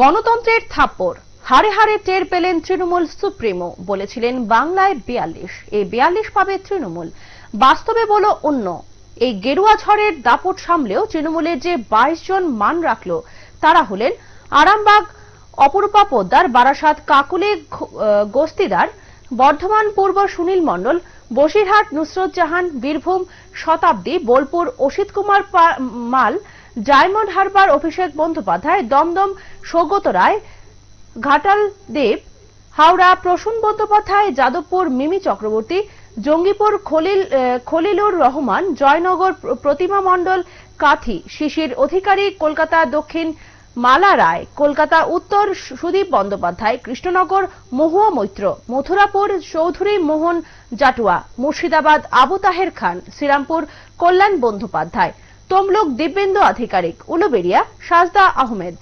গণতন্ত্রের থাপ্পড় হারে হারে টের পেলেন তৃণমূল সুপ্রিমো বলেছিলেন বাংলায় বিয়াল্লিশ এই বিয়াল্লিশ পাবে তৃণমূল বাস্তবে বলো অন্য এই গেরুয়া ঝড়ের দাপট সামলেও তৃণমূলের যে বাইশ জন মান রাখল তারা হলেন আরামবাগ অপরূপা পোদ্দার বারাসাত কাকুলে গোস্তিদার বর্ধমান পূর্ব সুনীল মণ্ডল বসিরহাট নুসরত জাহান বীরভূম শতাব্দী বোলপুর অসিত কুমার মাল ডায়মন্ড হারবার অভিষেক বন্দ্যোপাধ্যায় দমদম সৌগত রায় ঘাটাল দেব হাওড়া প্রসূন বন্দ্যোপাধ্যায় যাদবপুর মিমি চক্রবর্তী জঙ্গিপুর খলিল খলিলুর রহমান জয়নগর প্রতিমা মণ্ডল কাথি শিশির অধিকারী কলকাতা দক্ষিণ মালা রায় কলকাতা উত্তর সুদীপ বন্দ্যোপাধ্যায় কৃষ্ণনগর মহুয়া মৈত্র মথুরাপুর চৌধুরী মোহন জাটুয়া মুর্শিদাবাদ আবু তাহের খান শ্রীরামপুর কল্যাণ বন্দ্যোপাধ্যায় তমলুক দীপেন্দু আধিকারিক উলুবেড়িয়া সাজদা আহমেদ